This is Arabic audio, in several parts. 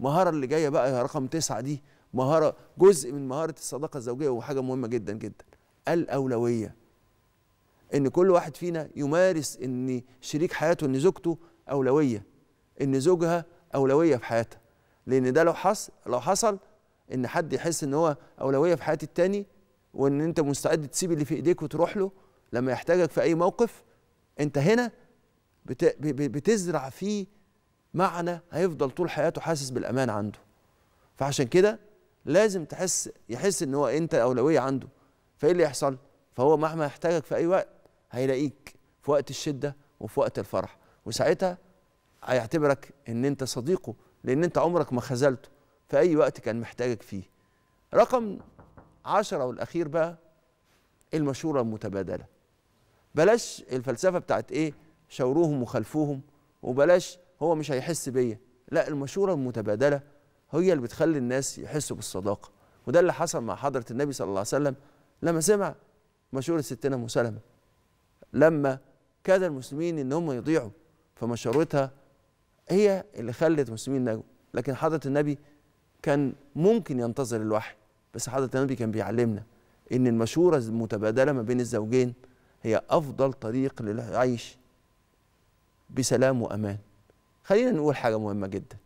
المهاره اللي جايه بقى يا رقم تسعة دي مهاره جزء من مهاره الصداقه الزوجيه وحاجه مهمه جدا جدا الاولويه ان كل واحد فينا يمارس ان شريك حياته ان زوجته اولويه ان زوجها اولويه في حياتها لان ده لو حصل لو حصل ان حد يحس ان هو اولويه في حياه التاني وان انت مستعد تسيب اللي في ايديك وتروح له لما يحتاجك في اي موقف انت هنا بتزرع فيه معنى هيفضل طول حياته حاسس بالامان عنده فعشان كده لازم تحس يحس ان هو انت اولويه عنده فايه اللي يحصل فهو مهما يحتاجك في اي وقت هيلاقيك في وقت الشده وفي وقت الفرح وساعتها هيعتبرك ان انت صديقه لان انت عمرك ما خذلته في اي وقت كان محتاجك فيه رقم عشرة والاخير بقى المشوره المتبادله بلاش الفلسفه بتاعت ايه شاوروهم وخلفوهم وبلاش هو مش هيحس بيا لا المشوره المتبادله هي اللي بتخلي الناس يحسوا بالصداقه وده اللي حصل مع حضره النبي صلى الله عليه وسلم لما سمع مشوره ستنا ام سلمه لما كاد المسلمين ان هم يضيعوا فمشورتها هي اللي خلت المسلمين نجوا لكن حضره النبي كان ممكن ينتظر الوحي بس حضره النبي كان بيعلمنا ان المشوره المتبادله ما بين الزوجين هي افضل طريق للعيش بسلام وامان خلينا نقول حاجه مهمه جدا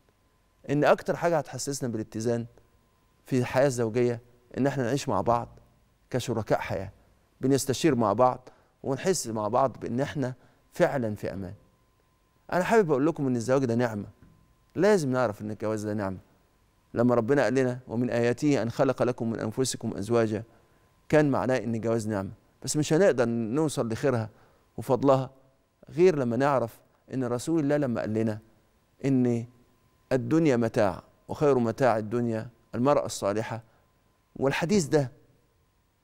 ان اكتر حاجه هتحسسنا بالاتزان في الحياه الزوجيه ان احنا نعيش مع بعض كشركاء حياه بنستشير مع بعض ونحس مع بعض بان احنا فعلا في امان انا حابب اقول لكم ان الزواج ده نعمه لازم نعرف ان الجواز ده نعمه لما ربنا قال لنا ومن اياته ان خلق لكم من انفسكم ازواجا كان معناه ان الجواز نعمه بس مش هنقدر نوصل لخيرها وفضلها غير لما نعرف ان رسول الله لما قال لنا ان الدنيا متاع وخير متاع الدنيا المرأة الصالحة والحديث ده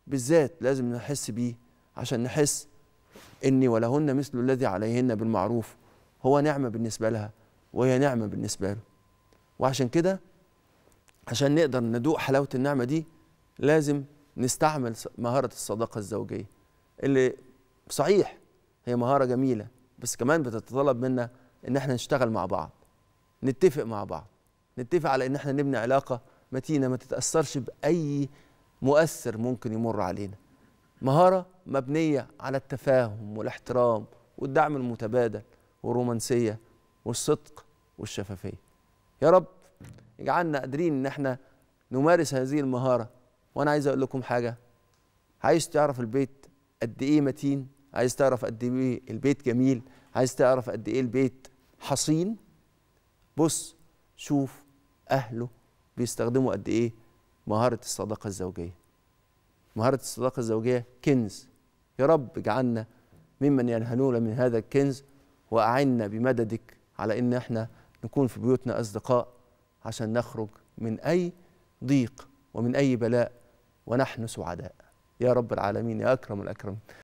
بالذات لازم نحس بيه عشان نحس إني ولهن مثل الذي عليهن بالمعروف هو نعمة بالنسبة لها وهي نعمة بالنسبة له وعشان كده عشان نقدر ندوق حلاوة النعمة دي لازم نستعمل مهارة الصداقة الزوجية اللي صحيح هي مهارة جميلة بس كمان بتتطلب منا إن احنا نشتغل مع بعض نتفق مع بعض نتفق على ان احنا نبني علاقه متينه ما تتاثرش باي مؤثر ممكن يمر علينا مهاره مبنيه على التفاهم والاحترام والدعم المتبادل والرومانسيه والصدق والشفافيه يا رب اجعلنا قادرين ان احنا نمارس هذه المهاره وانا عايز اقول لكم حاجه عايز تعرف البيت قد ايه متين عايز تعرف قد ايه البيت جميل عايز تعرف قد ايه البيت حصين بص شوف اهله بيستخدموا قد ايه مهاره الصداقه الزوجيه مهاره الصداقه الزوجيه كنز يا رب اجعلنا ممن ينهنون من هذا الكنز واعنا بمددك على ان احنا نكون في بيوتنا اصدقاء عشان نخرج من اي ضيق ومن اي بلاء ونحن سعداء يا رب العالمين يا اكرم الاكرمين